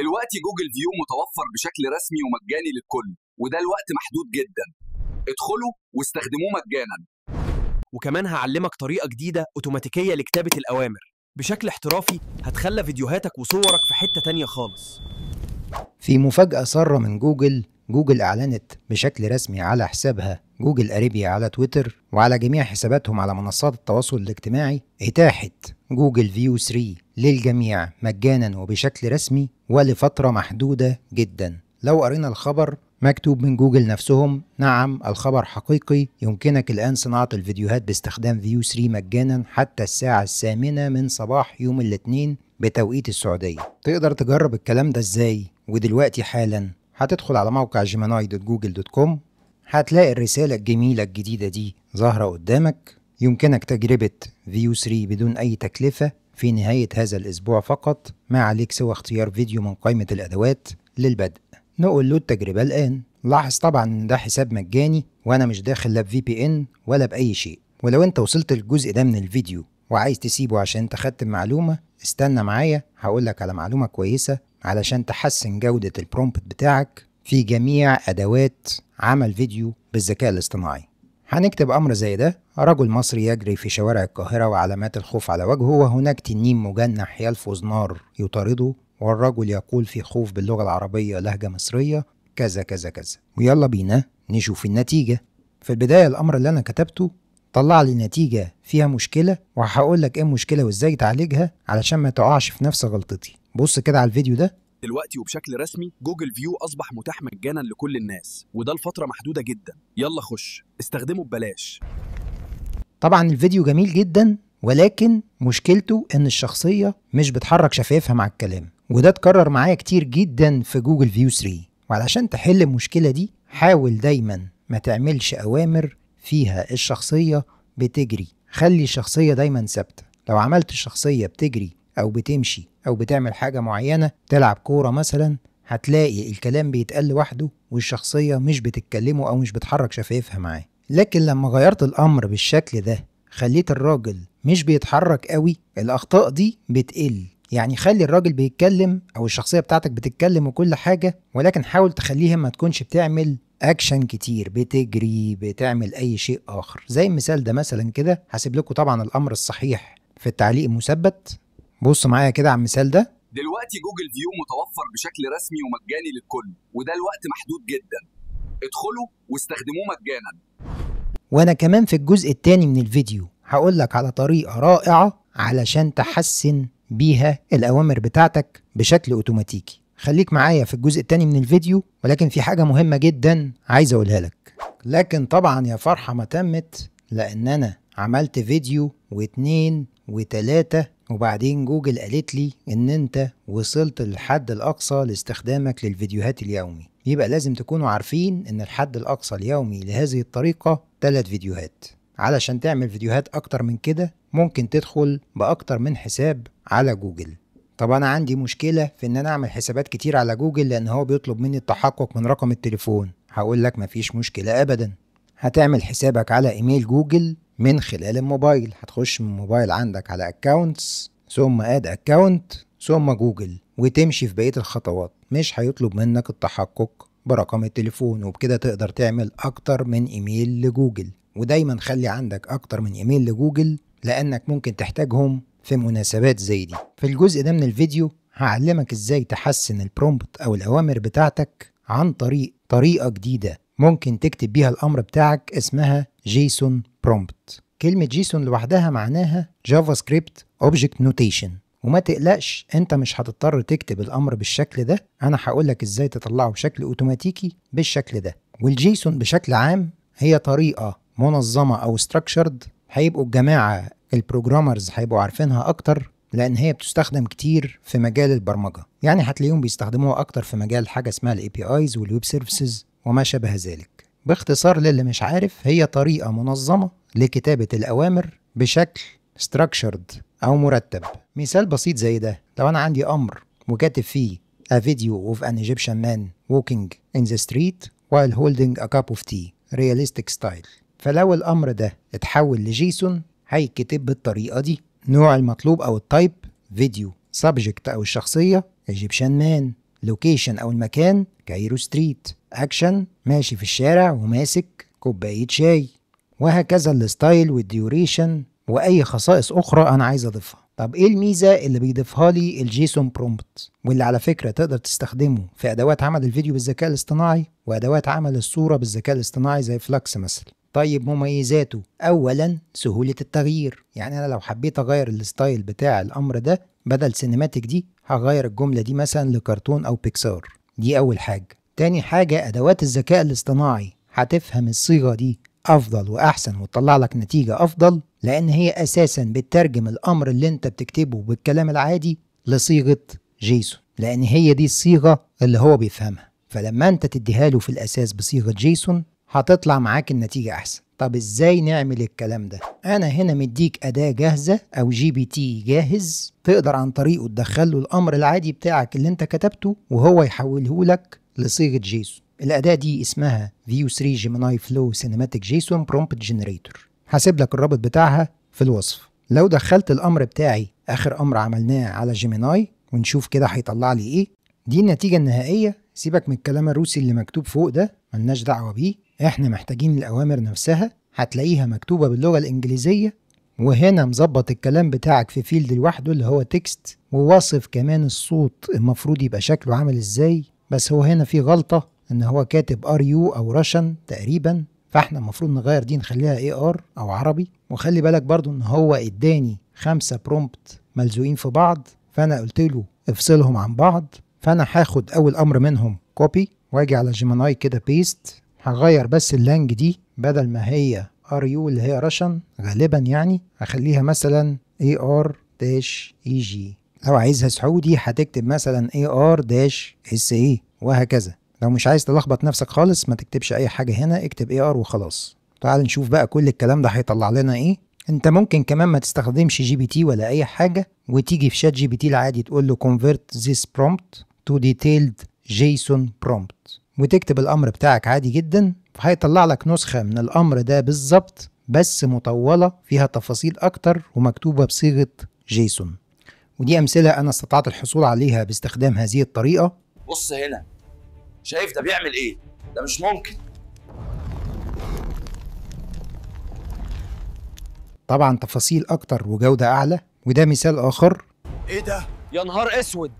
دلوقتي جوجل فيو متوفر بشكل رسمي ومجاني للكل وده الوقت محدود جدا ادخلوا واستخدموه مجانا وكمان هعلمك طريقة جديدة أوتوماتيكية لكتابة الأوامر بشكل احترافي هتخلى فيديوهاتك وصورك في حتة تانية خالص في مفاجأة سارة من جوجل جوجل أعلنت بشكل رسمي على حسابها جوجل أريبيا على تويتر وعلى جميع حساباتهم على منصات التواصل الاجتماعي إتاحة جوجل فيو 3 للجميع مجانا وبشكل رسمي ولفترة محدودة جدا لو قرينا الخبر مكتوب من جوجل نفسهم نعم الخبر حقيقي يمكنك الآن صناعة الفيديوهات باستخدام فيو 3 مجانا حتى الساعة الثامنة من صباح يوم الاثنين بتوقيت السعودية تقدر تجرب الكلام ده ازاي ودلوقتي حالا هتدخل على موقع جيماناي دوت جوجل دوت كوم هتلاقي الرسالة الجميلة الجديدة دي ظاهرة قدامك يمكنك تجربة فيو 3 بدون أي تكلفة في نهاية هذا الأسبوع فقط ما عليك سوى اختيار فيديو من قائمة الأدوات للبدء نقول له التجربة الآن لاحظ طبعا ان ده حساب مجاني وانا مش داخل لا بفي بي ان ولا باي شيء ولو انت وصلت للجزء ده من الفيديو وعايز تسيبه عشان انت خدت معلومه استنى معايا هقول لك على معلومه كويسه علشان تحسن جودة البرومبت بتاعك في جميع أدوات عمل فيديو بالذكاء الاصطناعي هنكتب أمر زي ده رجل مصري يجري في شوارع القاهرة وعلامات الخوف على وجهه وهناك تنين مجنح يلفظ نار يطارده والرجل يقول في خوف باللغة العربية لهجة مصرية كذا كذا كذا ويلا بينا نشوف النتيجة في البداية الأمر اللي أنا كتبته طلع لي نتيجة فيها مشكلة وهقول لك إيه المشكلة وإزاي تعالجها علشان ما تقعش في نفس غلطتي بص كده على الفيديو ده دلوقتي وبشكل رسمي جوجل فيو اصبح متاح مجانا لكل الناس وده لفتره محدوده جدا يلا خش استخدمه ببلاش طبعا الفيديو جميل جدا ولكن مشكلته ان الشخصيه مش بتحرك شفايفها مع الكلام وده اتكرر معايا كتير جدا في جوجل فيو 3 وعلشان تحل المشكله دي حاول دايما ما تعملش اوامر فيها الشخصيه بتجري خلي الشخصيه دايما ثابته لو عملت الشخصيه بتجري أو بتمشي أو بتعمل حاجة معينة تلعب كورة مثلا هتلاقي الكلام بيتقال لوحده والشخصية مش بتتكلمه أو مش بتحرك شفايفها معاه لكن لما غيرت الأمر بالشكل ده خليت الراجل مش بيتحرك قوي الأخطاء دي بتقل يعني خلي الراجل بيتكلم أو الشخصية بتاعتك بتتكلم وكل حاجة ولكن حاول تخليها ما تكونش بتعمل اكشن كتير بتجري بتعمل اي شيء اخر زي المثال ده مثلا كده هسيب لكم طبعا الامر الصحيح في التعليق المثبت بص معايا كده على المثال ده دلوقتي جوجل فيو متوفر بشكل رسمي ومجاني للكل وده الوقت محدود جدا ادخلوا واستخدموه مجانا وانا كمان في الجزء الثاني من الفيديو هقول لك على طريقة رائعة علشان تحسن بيها الأوامر بتاعتك بشكل أوتوماتيكي خليك معايا في الجزء الثاني من الفيديو ولكن في حاجة مهمة جدا عايز أقولها لك لكن طبعا يا فرحة ما تمت لأن أنا عملت فيديو واتنين وتلاتة وبعدين جوجل قالت لي ان انت وصلت للحد الاقصى لاستخدامك للفيديوهات اليومي يبقى لازم تكونوا عارفين ان الحد الاقصى اليومي لهذه الطريقة 3 فيديوهات علشان تعمل فيديوهات اكتر من كده ممكن تدخل باكتر من حساب على جوجل طب انا عندي مشكلة في ان انا اعمل حسابات كتير على جوجل لان هو بيطلب مني التحقق من رقم التليفون هقول لك مفيش مشكلة ابدا هتعمل حسابك على ايميل جوجل من خلال الموبايل هتخش من الموبايل عندك على اكونتس ثم اد اكونت ثم جوجل وتمشي في بقية الخطوات مش هيطلب منك التحقق برقم التليفون وبكده تقدر تعمل أكتر من إيميل لجوجل ودايما خلي عندك أكتر من إيميل لجوجل لأنك ممكن تحتاجهم في مناسبات زي دي في الجزء ده من الفيديو هعلمك إزاي تحسن البرومبت أو الأوامر بتاعتك عن طريق طريقة جديدة ممكن تكتب بيها الأمر بتاعك اسمها جيسون برومبت كلمة جيسون لوحدها معناها جافا سكريبت اوبجكت نوتيشن وما تقلقش انت مش هتضطر تكتب الامر بالشكل ده انا هقولك ازاي تطلعه بشكل اوتوماتيكي بالشكل ده والجيسون بشكل عام هي طريقة منظمة او structured هيبقوا الجماعة البروجرامرز هيبقوا عارفينها اكتر لان هي بتستخدم كتير في مجال البرمجة يعني هتلاقيهم بيستخدموها اكتر في مجال حاجة اسمها الاي بي ايز والويب سيرفيسز وما شابه ذلك باختصار للي مش عارف هي طريقة منظمة لكتابة الأوامر بشكل structured أو مرتب مثال بسيط زي ده لو أنا عندي أمر وكاتب فيه a video of an Egyptian man walking in the street while holding a cup of tea realistic style فلو الأمر ده اتحول لجيسون هيتكتب بالطريقة دي نوع المطلوب أو التايب فيديو subject أو الشخصية Egyptian man لوكيشن أو المكان كايرو ستريت اكشن ماشي في الشارع وماسك كوبايه شاي وهكذا الستايل والديوريشن واي خصائص اخرى انا عايز اضيفها طب ايه الميزه اللي بيضيفها لي الجيسون برومبت واللي على فكره تقدر تستخدمه في ادوات عمل الفيديو بالذكاء الاصطناعي وادوات عمل الصوره بالذكاء الاصطناعي زي فلكس مثلا طيب مميزاته اولا سهوله التغيير يعني انا لو حبيت اغير الستايل بتاع الامر ده بدل سينماتيك دي هغير الجمله دي مثلا لكرتون او بيكسار دي اول حاجه تاني حاجة أدوات الذكاء الاصطناعي هتفهم الصيغة دي أفضل وأحسن وتطلع لك نتيجة أفضل لأن هي أساسا بتترجم الأمر اللي أنت بتكتبه بالكلام العادي لصيغة جيسون لأن هي دي الصيغة اللي هو بيفهمها فلما أنت تديها له في الأساس بصيغة جيسون هتطلع معاك النتيجة أحسن طب ازاي نعمل الكلام ده انا هنا مديك اداه جاهزه او جي بي تي جاهز تقدر عن طريقه تدخله الامر العادي بتاعك اللي انت كتبته وهو يحوله لك لصيغه جيسون الاداه دي اسمها فيو 3 جيميناي فلو سينماتيك جيسون برومبت جنريتور هسيب لك الرابط بتاعها في الوصف لو دخلت الامر بتاعي اخر امر عملناه على جيميناي ونشوف كده هيطلع لي ايه دي النتيجه النهائيه سيبك من الكلام الروسي اللي مكتوب فوق ده ملناش دعوه بيه احنا محتاجين الاوامر نفسها هتلاقيها مكتوبه باللغه الانجليزيه وهنا مظبط الكلام بتاعك في فيلد لوحده اللي هو تكست وواصف كمان الصوت المفروض يبقى شكله عامل ازاي بس هو هنا في غلطة ان هو كاتب ار يو او راشن تقريبا فاحنا المفروض نغير دي نخليها اي ار او عربي وخلي بالك برضو ان هو اداني خمسة برومبت ملزوقين في بعض فانا قلت له افصلهم عن بعض فانا هاخد اول امر منهم كوبي واجي على جيميناي كده بيست هغير بس اللانج دي بدل ما هي ار يو اللي هي راشن غالبا يعني هخليها مثلا اي ار داش اي جي لو عايزها سعودي هتكتب مثلا اي ار داش اس اي وهكذا لو مش عايز تلخبط نفسك خالص ما تكتبش اي حاجه هنا اكتب اي ار وخلاص تعال نشوف بقى كل الكلام ده هيطلع لنا ايه انت ممكن كمان ما تستخدمش جي بي تي ولا اي حاجه وتيجي في شات جي بي تي العادي تقول له convert this prompt to detailed JSON prompt وتكتب الامر بتاعك عادي جدا فهيطلع لك نسخه من الامر ده بالظبط بس مطوله فيها تفاصيل اكتر ومكتوبه بصيغه جيسون ودي امثله انا استطعت الحصول عليها باستخدام هذه الطريقه بص هنا شايف ده بيعمل ايه ده مش ممكن طبعا تفاصيل اكتر وجوده اعلى وده مثال اخر ايه ده يا نهار اسود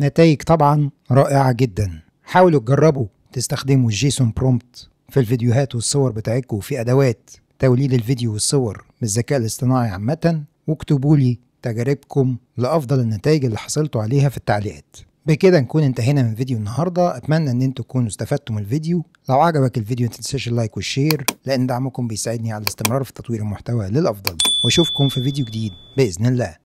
نتائج طبعا رائعة جدا حاولوا تجربوا تستخدموا الجيسون برومبت في الفيديوهات والصور بتاعتكم في أدوات توليد الفيديو والصور بالذكاء الاصطناعي عامة واكتبوا لي تجاربكم لأفضل النتائج اللي حصلتوا عليها في التعليقات بكده نكون انتهينا من فيديو النهاردة أتمنى أن انتم تكونوا استفدتوا من الفيديو لو عجبك الفيديو متنساش اللايك والشير لأن دعمكم بيساعدني على الاستمرار في تطوير المحتوى للأفضل وأشوفكم في فيديو جديد بإذن الله